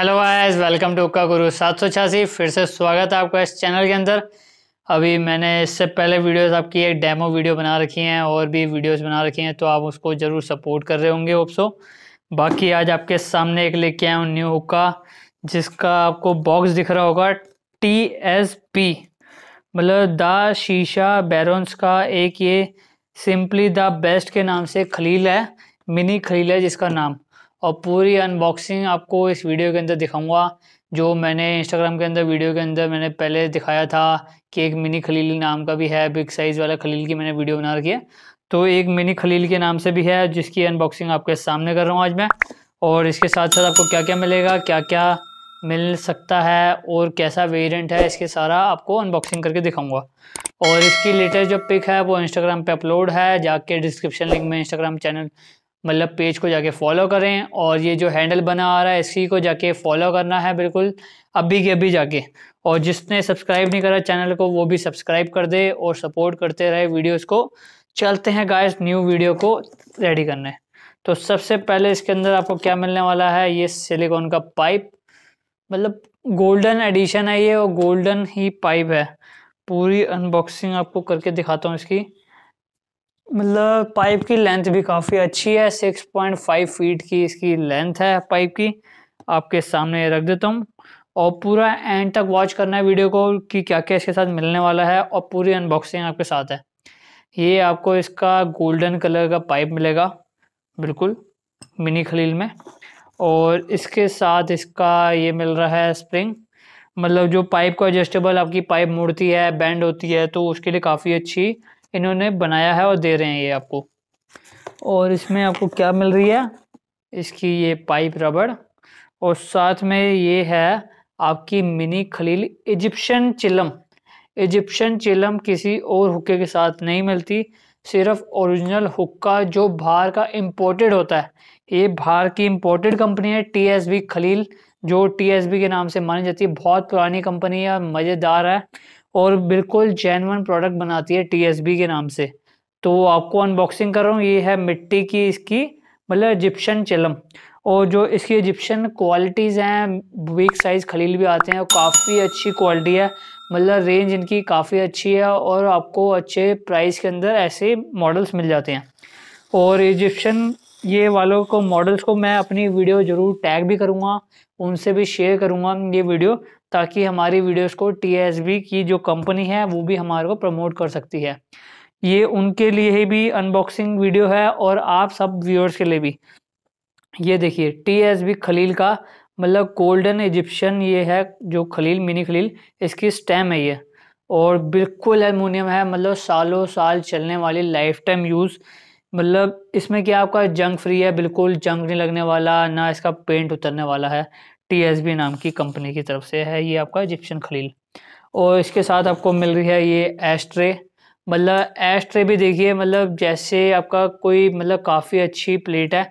hello आयज welcome to उक्का गुरु सात सौ छियासी फिर से स्वागत है आपका इस चैनल के अंदर अभी मैंने इससे पहले वीडियोस आपकी एक डेमो वीडियो बना रखी हैं और भी वीडियोस बना रखी हैं तो आप उसको ज़रूर सपोर्ट कर रहे होंगे ओप्सो बाकी आज आपके सामने एक लेके आया हूँ न्यू हुक्का जिसका आपको बॉक्स दिख रहा होगा टी एस पी मतलब द शीशा बैरोन्स का एक ये सिंपली द बेस्ट के नाम से खलील है मिनी खलील है जिसका नाम और पूरी अनबॉक्सिंग आपको इस वीडियो के अंदर दिखाऊंगा जो मैंने इंस्टाग्राम के अंदर वीडियो के अंदर मैंने पहले दिखाया था कि एक मिनी खलील नाम का भी है बिग साइज़ वाला खलील की मैंने वीडियो बना रखी है तो एक मिनी खलील के नाम से भी है जिसकी अनबॉक्सिंग आपके सामने कर रहा हूँ आज मैं और इसके साथ साथ आपको क्या क्या मिलेगा क्या क्या मिल सकता है और कैसा वेरिएंट है इसके सारा आपको अनबॉक्सिंग करके दिखाऊंगा और इसकी लेटेस्ट जो पिक है वो इंस्टाग्राम पे अपलोड है जाके डिस्क्रिप्शन लिंक में इंस्टाग्राम चैनल मतलब पेज को जाके फॉलो करें और ये जो हैंडल बना आ रहा है इसी को जाके फॉलो करना है बिल्कुल अभी के अभी जाके और जिसने सब्सक्राइब नहीं करा चैनल को वो भी सब्सक्राइब कर दे और सपोर्ट करते रहे वीडियोस को चलते हैं गाइस न्यू वीडियो को रेडी करने तो सबसे पहले इसके अंदर आपको क्या मिलने वाला है ये सिलिकॉन का पाइप मतलब गोल्डन एडिशन है ये और गोल्डन ही पाइप है पूरी अनबॉक्सिंग आपको करके दिखाता हूँ इसकी मतलब पाइप की लेंथ भी काफ़ी अच्छी है 6.5 फीट की इसकी लेंथ है पाइप की आपके सामने रख देता हूँ और पूरा एंड तक वॉच करना है वीडियो को कि क्या क्या इसके साथ मिलने वाला है और पूरी अनबॉक्सिंग आपके साथ है ये आपको इसका गोल्डन कलर का पाइप मिलेगा बिल्कुल मिनी खलील में और इसके साथ इसका ये मिल रहा है स्प्रिंग मतलब जो पाइप को एडजस्टेबल आपकी पाइप मुड़ती है बैंड होती है तो उसके लिए काफ़ी अच्छी इन्होंने बनाया है और दे रहे हैं ये आपको और इसमें आपको क्या मिल रही है इसकी ये पाइप रबड़ और साथ में ये है आपकी मिनी खलील इजिप्शियन चिलम इजिप्शियन चिलम किसी और हुक्के के साथ नहीं मिलती सिर्फ ओरिजिनल हुक्का जो बाहर का इम्पोर्टेड होता है ये बाहर की इम्पोर्टेड कंपनी है टीएसबी खलील जो टीएसबी के नाम से मानी जाती है बहुत पुरानी कंपनी है मज़ेदार है और बिल्कुल जैनवन प्रोडक्ट बनाती है टी के नाम से तो आपको अनबॉक्सिंग कर रहा हूँ ये है मिट्टी की इसकी मतलब इजिप्शन चिलम और जो इसकी इजिप्शन क्वालिटीज़ हैं बिग साइज़ खलील भी आते हैं काफ़ी अच्छी क्वालिटी है मतलब रेंज इनकी काफ़ी अच्छी है और आपको अच्छे प्राइस के अंदर ऐसे मॉडल्स मिल जाते हैं और इजिप्शन ये वालों को मॉडल्स को मैं अपनी वीडियो ज़रूर टैग भी करूँगा उनसे भी शेयर करूँगा ये वीडियो ताकि हमारी वीडियोस को टी की जो कंपनी है वो भी हमारे को प्रमोट कर सकती है ये उनके लिए ही भी अनबॉक्सिंग वीडियो है और आप सब व्यूअर्स के लिए भी ये देखिए टी खलील का मतलब गोल्डन इजिप्शन ये है जो खलील मिनी खलील इसकी स्टेम है ये और बिल्कुल एलमिनियम है मतलब सालों साल चलने वाली लाइफ टाइम यूज़ मतलब इसमें क्या आपका जंग फ्री है बिल्कुल जंग नहीं लगने वाला ना इसका पेंट उतरने वाला है टी नाम की कंपनी की तरफ से है ये आपका इजिप्शियन खलील और इसके साथ आपको मिल रही है ये एस्ट्रे मतलब एस्ट्रे भी देखिए मतलब जैसे आपका कोई मतलब काफ़ी अच्छी प्लेट है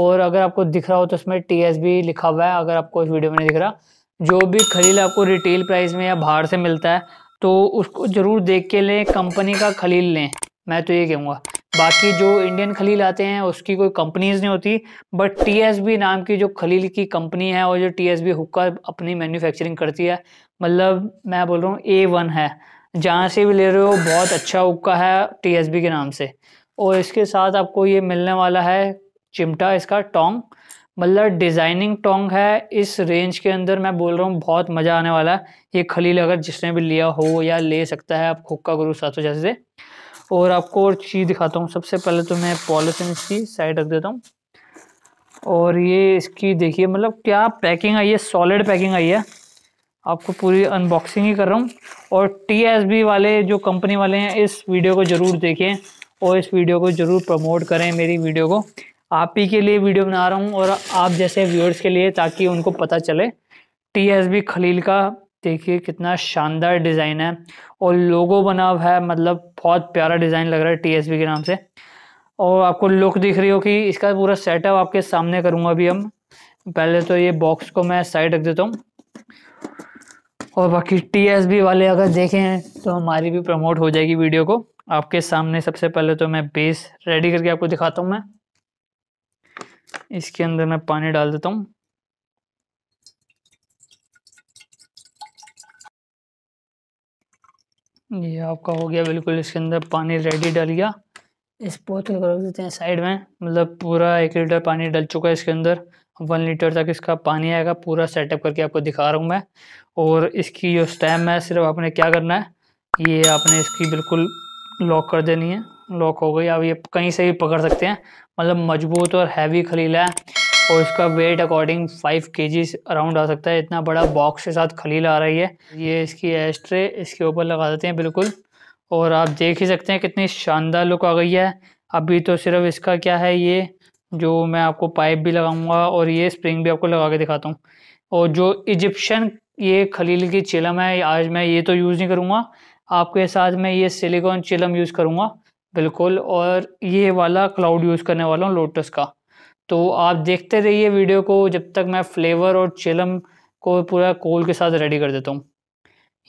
और अगर आपको दिख रहा हो तो उसमें टी एस बी लिखा हुआ है अगर आपको इस वीडियो में नहीं दिख रहा जो भी खलील आपको रिटेल प्राइस में या बाहर से मिलता है तो उसको ज़रूर देख के लें कंपनी का खलील लें मैं तो ये कहूँगा बाकी जो इंडियन खलील आते हैं उसकी कोई कंपनीज नहीं होती बट टीएसबी नाम की जो खलील की कंपनी है और जो टीएसबी हुक्का अपनी मैन्युफैक्चरिंग करती है मतलब मैं बोल रहा हूँ ए वन है जहाँ से भी ले रहे हो बहुत अच्छा हुक्का है टीएसबी के नाम से और इसके साथ आपको ये मिलने वाला है चिमटा इसका टोंग मतलब डिज़ाइनिंग टोंग है इस रेंज के अंदर मैं बोल रहा हूँ बहुत मज़ा आने वाला है ये खलील अगर जिसने भी लिया हो या ले सकता है आप हुक्का गुरु सातों जैसे और आपको और चीज़ दिखाता हूँ सबसे पहले तो मैं पॉलिसन इसकी साइड रख देता हूँ और ये इसकी देखिए मतलब क्या पैकिंग आई है सॉलिड पैकिंग आई है आपको पूरी अनबॉक्सिंग ही कर रहा हूँ और टी वाले जो कंपनी वाले हैं इस वीडियो को ज़रूर देखें और इस वीडियो को ज़रूर प्रमोट करें मेरी वीडियो को आप ही के लिए वीडियो बना रहा हूँ और आप जैसे व्यूअर्स के लिए ताकि उनको पता चले टी खलील का देखिए कितना शानदार डिज़ाइन है और लोगो बना हुआ है मतलब बहुत प्यारा डिज़ाइन लग रहा है टी के नाम से और आपको लुक दिख रही हो कि इसका पूरा सेटअप आपके सामने करूँगा अभी हम पहले तो ये बॉक्स को मैं साइड रख देता हूँ और बाकी टीएसबी वाले अगर देखें तो हमारी भी प्रमोट हो जाएगी वीडियो को आपके सामने सबसे पहले तो मैं बेस रेडी करके आपको दिखाता हूँ मैं इसके अंदर मैं पानी डाल देता हूँ ये आपका हो गया बिल्कुल इसके अंदर पानी रेडी डल गया इस बोतल को रख देते हैं साइड में मतलब पूरा एक लीटर पानी डल चुका है इसके अंदर वन लीटर तक इसका पानी आएगा पूरा सेटअप करके आपको दिखा रहा हूँ मैं और इसकी जो स्टैम है सिर्फ आपने क्या करना है ये आपने इसकी बिल्कुल लॉक कर देनी है लॉक हो गई अब ये कहीं से भी पकड़ सकते हैं मतलब मजबूत और हैवी खलीला है और इसका वेट अकॉर्डिंग फाइव के अराउंड आ सकता है इतना बड़ा बॉक्स के साथ खलील आ रही है ये इसकी एस्ट्रे इसके ऊपर लगा देते हैं बिल्कुल और आप देख ही सकते हैं कितनी शानदार लुक आ गई है अभी तो सिर्फ इसका क्या है ये जो मैं आपको पाइप भी लगाऊंगा और ये स्प्रिंग भी आपको लगा के दिखाता हूँ और जो इजिप्शन ये खलील की चिलम है आज मैं ये तो यूज़ नहीं करूँगा आपके साथ मैं ये सिलिकॉन चिलम यूज़ करूँगा बिल्कुल और ये वाला क्लाउड यूज़ करने वाला हूँ लोटस का तो आप देखते रहिए वीडियो को जब तक मैं फ्लेवर और चिलम को पूरा कोल के साथ रेडी कर देता हूँ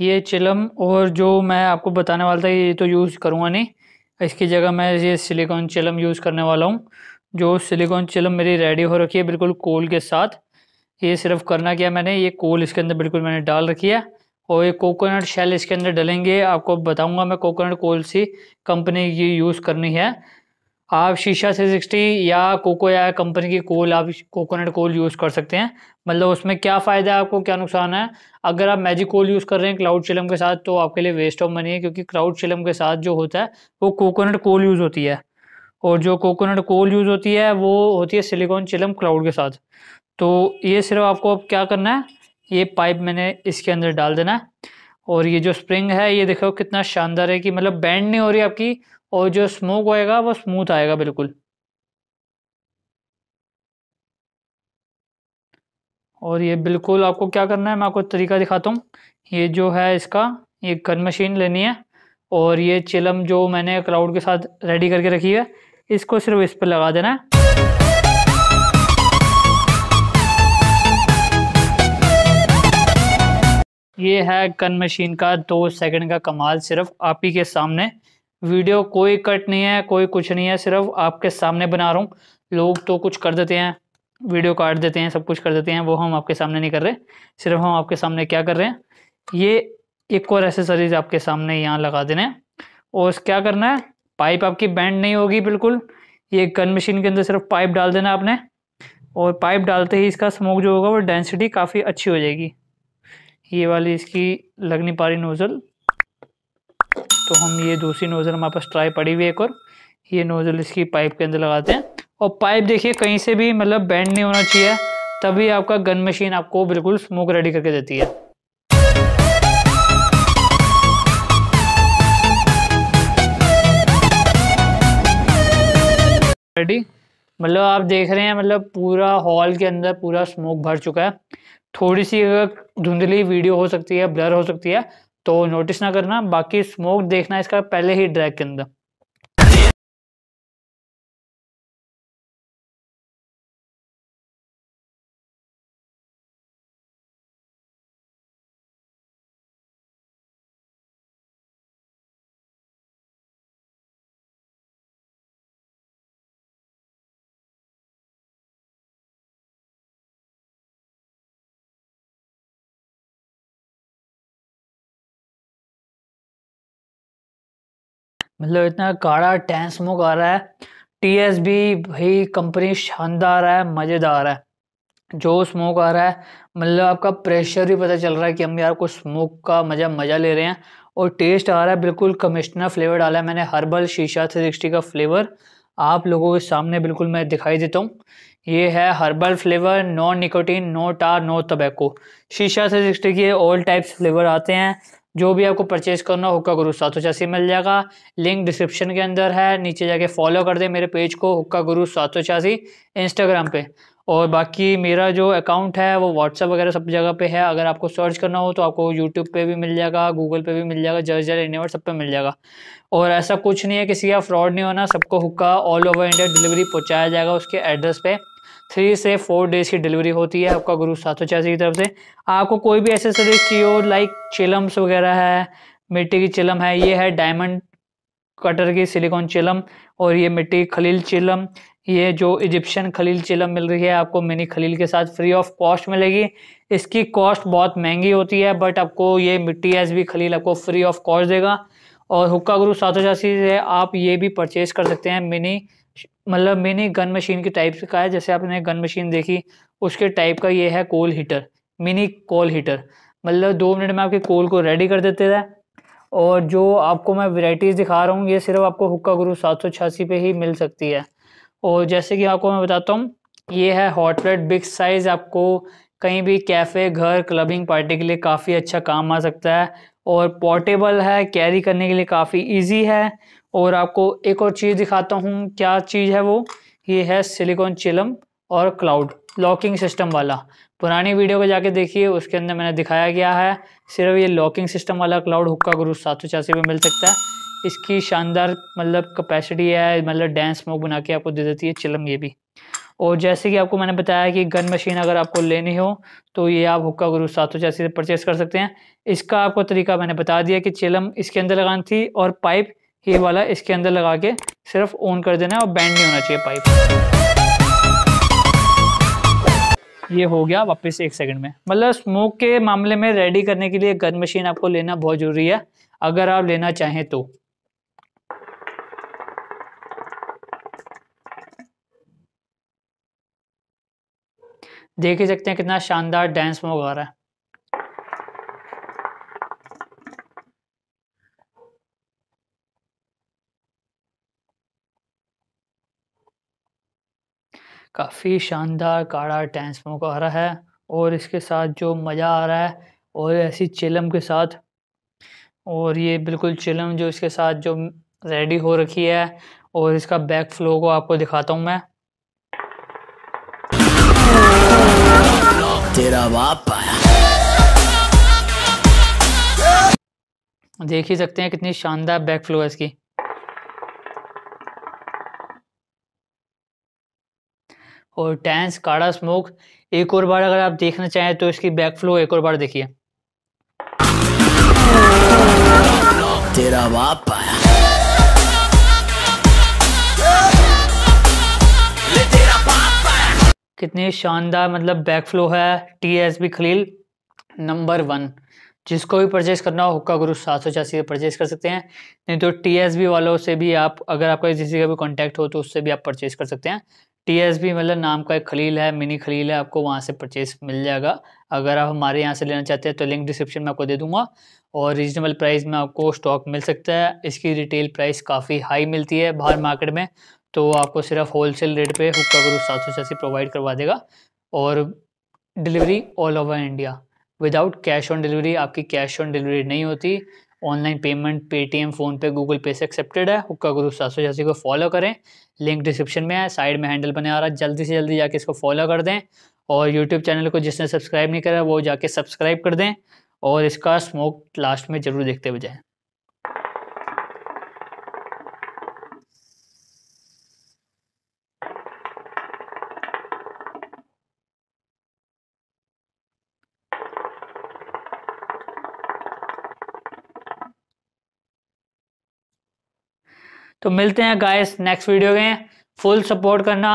ये चिलम और जो मैं आपको बताने वाला था ये तो यूज़ करूँगा नहीं इसकी जगह मैं ये सिलिकॉन चिलम यूज़ करने वाला हूँ जो सिलिकॉन चिलम मेरी रेडी हो रखी है बिल्कुल कोल के साथ ये सिर्फ करना क्या मैंने ये कोल इसके अंदर बिल्कुल मैंने डाल रखी है और ये कोकोनट शेल इसके अंदर डलेंगे आपको बताऊँगा मैं कोकोनट कोल सी कंपनी की यूज़ करनी है आप शीशा से सिक्सटी या कोकोया कंपनी की कोल आप कोकोनट कोल यूज़ कर सकते हैं मतलब उसमें क्या फ़ायदा है आपको क्या नुकसान है अगर आप मैजिक कोल यूज़ कर रहे हैं क्लाउड चिलम के साथ तो आपके लिए वेस्ट ऑफ मनी है क्योंकि क्लाउड चिलम के साथ जो होता है वो कोकोनट कोल यूज़ होती है और जो कोकोनट कोल यूज़ होती है वो होती है सिलिकॉन चिलम क्लाउड के साथ तो ये सिर्फ आपको अब क्या करना है ये पाइप मैंने इसके अंदर डाल देना है और ये जो स्प्रिंग है ये देखो कितना शानदार है कि मतलब बैंड नहीं हो रही आपकी और जो स्मोक आएगा वो स्मूथ आएगा बिल्कुल और ये बिल्कुल आपको क्या करना है मैं आपको तरीका दिखाता हूँ ये जो है इसका ये गन मशीन लेनी है और ये चिलम जो मैंने क्लाउड के साथ रेडी करके रखी है इसको सिर्फ इस पर लगा देना है ये है गन मशीन का दो सेकंड का कमाल सिर्फ आप ही के सामने वीडियो कोई कट नहीं है कोई कुछ नहीं है सिर्फ आपके सामने बना रहा हूँ लोग तो कुछ कर देते हैं वीडियो काट देते हैं सब कुछ कर देते हैं वो हम आपके सामने नहीं कर रहे सिर्फ हम आपके सामने क्या कर रहे हैं ये एक और एसेसरीज आपके सामने यहाँ लगा देना है और क्या करना है पाइप आपकी बैंड नहीं होगी बिल्कुल ये गन मशीन के अंदर सिर्फ पाइप डाल देना आपने और पाइप डालते ही इसका स्मोक जो होगा वो डेंसिटी काफ़ी अच्छी हो जाएगी ये वाली इसकी लगनी पारी नोज़ल तो हम ये दूसरी नोज़ल हमारे पास ट्राई पड़ी हुई है एक और ये नोज़ल इसकी पाइप के अंदर लगाते हैं और पाइप देखिए कहीं से भी मतलब बैंड नहीं होना चाहिए तभी आपका गन मशीन आपको बिल्कुल स्मोक रेडी करके देती है रेडी मतलब आप देख रहे हैं मतलब पूरा हॉल के अंदर पूरा स्मोक भर चुका है थोड़ी सी अगर धुंधली वीडियो हो सकती है ब्लर हो सकती है तो नोटिस ना करना बाकी स्मोक देखना इसका पहले ही ड्रैग के अंदर मतलब इतना काढ़ा टैन स्मोक आ रहा है टी एस बी भाई कंपनी शानदार है मज़ेदार है जो स्मोक आ रहा है मतलब आपका प्रेशर भी पता चल रहा है कि हम यार कुछ स्मोक का मज़ा मज़ा ले रहे हैं और टेस्ट आ रहा है बिल्कुल कमिश्नर फ्लेवर डाला है मैंने हर्बल शीशा थ्री सिक्सटी का फ्लेवर आप लोगों के सामने बिल्कुल मैं दिखाई देता हूँ ये है herbal flavour no nicotine no tar no tobacco shisha three sixty के ऑल टाइप्स फ्लेवर आते हैं जो भी आपको परचेज करना हुक्का गुरु सात सौ छियासी मिल जाएगा लिंक डिस्क्रिप्शन के अंदर है नीचे जाके फॉलो कर दें मेरे पेज को हुक्का गुरु सात सौ छियासी इंस्टाग्राम पे और बाकी मेरा जो अकाउंट है वो व्हाट्सअप वगैरह सब जगह पे है अगर आपको सर्च करना हो तो आपको यूट्यूब पे भी मिल जाएगा गूगल पे भी मिल जाएगा जर्ज जर इनवर्ट सब पे मिल जाएगा और ऐसा कुछ नहीं है किसी का फ्रॉड नहीं होना सबको हुक्का ऑल ओवर इंडिया डिलीवरी पहुँचाया जाएगा उसके एड्रेस पर थ्री से फोर डेज की डिलीवरी होती है आपका गुरु सात की तरफ से आपको कोई भी एसेसरीज चाहिए लाइक चिलम्स वगैरह है मिट्टी की चिलम है ये है डायमंड कटर की सिलिकॉन चिलम और ये मिट्टी खलील चिलम ये जो इजिप्शियन खलील चिलम मिल रही है आपको मिनी खलील के साथ फ्री ऑफ कॉस्ट मिलेगी इसकी कॉस्ट बहुत महंगी होती है बट आपको ये मिट्टी एस बी खलील आपको फ्री ऑफ कॉस्ट देगा और हुक्का गुरु सात से आप ये भी परचेज कर सकते हैं मिनी मतलब मिनी गन मशीन के टाइप का है जैसे आपने गन मशीन देखी उसके टाइप का ये है coal heater mini coal heater मतलब दो मिनट में आपके कोल को रेडी कर देते हैं और जो आपको मैं वैरायटीज़ दिखा रहा हूँ ये सिर्फ आपको हुक्का गुरु सात सौ छियासी पे ही मिल सकती है और जैसे कि आपको मैं बताता हूँ ये है हॉट प्लेट बिग साइज़ आपको कहीं भी कैफ़े घर क्लबिंग पार्टी के लिए काफ़ी अच्छा काम आ सकता है और पोर्टेबल है कैरी करने के लिए काफ़ी इजी है और आपको एक और चीज़ दिखाता हूँ क्या चीज़ है वो ये है सिलिकॉन चिलम और क्लाउड लॉकिंग सिस्टम वाला पुरानी वीडियो को जाके देखिए उसके अंदर मैंने दिखाया गया है सिर्फ ये लॉकिंग सिस्टम वाला क्लाउड हुक्का गुरु सात सौ में मिल सकता है इसकी शानदार मतलब कैपेसिटी है मतलब डैंस स्मोक बना के आपको दे देती है चिलम ये भी और जैसे कि आपको मैंने बताया कि गन मशीन अगर आपको लेनी हो तो ये आप हुक्का गुरु सात सौ से परचेस कर सकते हैं इसका आपको तरीका मैंने बता दिया कि चिलम इसके अंदर लगानी थी और पाइप ये वाला इसके अंदर लगा के सिर्फ ऑन कर देना है और बैंड नहीं होना चाहिए पाइप ये हो गया वापस एक सेकंड में मतलब स्मोक के मामले में रेडी करने के लिए गन मशीन आपको लेना बहुत ज़रूरी है अगर आप लेना चाहें तो देख ही सकते हैं कितना शानदार डांस मूव आ रहा है काफ़ी शानदार काड़ा डांस मूव आ रहा है और इसके साथ जो मज़ा आ रहा है और ऐसी चिलम के साथ और ये बिल्कुल चिलम जो इसके साथ जो रेडी हो रखी है और इसका बैक फ्लो को आपको दिखाता हूँ मैं तेरा बाप आया देख ही सकते हैं कितनी शानदार बैक फ्लो है इसकी और टैंस काड़ा स्मोक एक और बार अगर आप देखना चाहें तो इसकी बैक फ्लो एक और बार देखिए तेरा बाप आया कितने शानदार मतलब बैकफ्लो है T S B Khalil number one जिसको भी परचेज करना हो हुक्का गुरु सात सौ छियासी परचेज कर सकते हैं नहीं तो टी एस बी वालों से भी आप अगर आपका किसी का भी कॉन्टैक्ट हो तो उससे भी आप परचेज कर सकते हैं टी एस बी मतलब नाम का एक खलील है मिनी खलील है आपको वहाँ से परचेज मिल जाएगा अगर आप हमारे यहाँ से लेना चाहते हैं तो लिंक डिस्क्रिप्शन में आपको दे दूंगा और रीजनेबल प्राइस में आपको स्टॉक मिल सकता है इसकी रिटेल प्राइस काफ़ी हाई मिलती है बाहर मार्केट में तो आपको सिर्फ होलसेल रेट पे हुक्का गुरु सात सौ छियासी प्रोवाइड करवा देगा और delivery all over India without cash on delivery आपकी कैश ऑन डिलीवरी नहीं होती online payment Paytm PhonePe Google Pay से एक्सेप्टेड है हुक्का गुरु सात सौ छियासी को फॉलो करें लिंक डिस्क्रिप्शन में है साइड में हैंडल बने आ रहा है जल्दी से जल्दी जाके इसको फॉलो कर दें और यूट्यूब चैनल को जिसने सब्सक्राइब नहीं करा वो जाके सब्सक्राइब कर दें और इसका स्मोक लास्ट में ज़रूर देखते हुए जाएँ तो मिलते हैं गाइस नेक्स्ट वीडियो में फुल सपोर्ट करना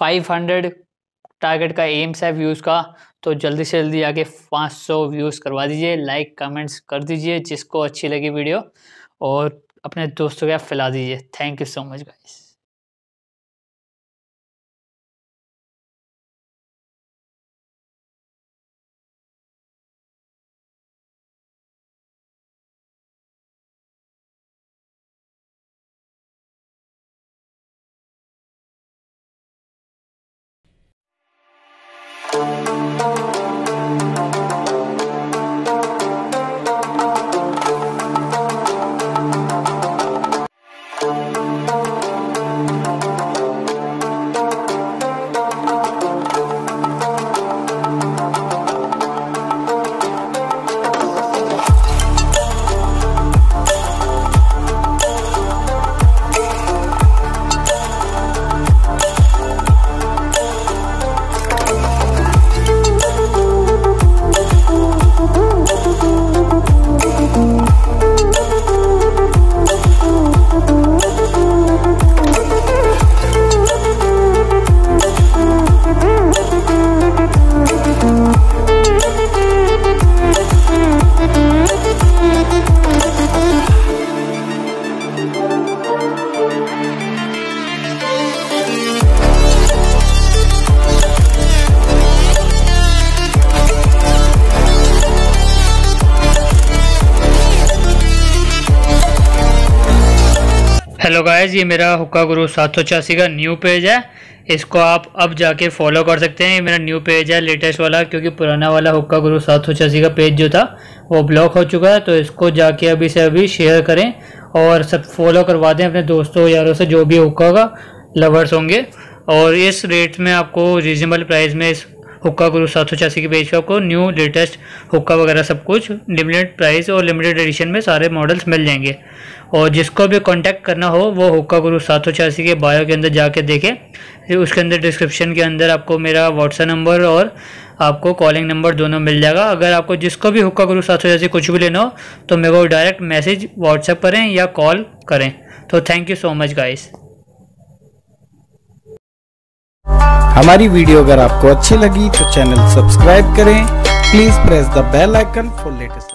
500 टारगेट का एम्स है व्यूज़ का तो जल्दी से जल्दी आके 500 व्यूज़ करवा दीजिए लाइक कमेंट्स कर दीजिए जिसको अच्छी लगी वीडियो और अपने दोस्तों के फैला दीजिए thank you so much guys hello guys ये मेरा हुक्का गुरु सात सौ छियासी का न्यू पेज है इसको आप अब जाके फॉलो कर सकते हैं ये मेरा न्यू पेज है लेटेस्ट वाला क्योंकि पुराना वाला हुक्का गुरु सात सौ छियासी का पेज जो था वो ब्लॉक हो चुका है तो इसको जाके अभी से अभी शेयर करें और सब फॉलो करवा दें अपने दोस्तों यारों से जो भी हुक्का का लवर्स होंगे और इस रेट में आपको रीजनेबल प्राइस में इस हुक्का गुरु सात सौ छियासी की पेज पर आपको न्यू लेटेस्ट हुक्का वगैरह सब कुछ लिमिटेड प्राइस और लिमिटेड एडिशन में सारे मॉडल्स मिल जाएंगे और जिसको भी कांटेक्ट करना हो वो हुक्का गुरु सात सौ छियासी के बायो के अंदर जाके देखें फिर उसके अंदर डिस्क्रिप्शन के अंदर आपको मेरा व्हाट्सअप नंबर और आपको कॉलिंग नंबर दोनों मिल जाएगा अगर आपको जिसको भी हुक्का गुरु सात सौ छियासी कुछ भी लेना हो तो मेरे को डायरेक्ट मैसेज व्हाट्सएप करें या कॉल करें तो thank you so much guys हमारी वीडियो अगर आपको अच्छी लगी तो चैनल सब्सक्राइब करें please press the bell icon for latest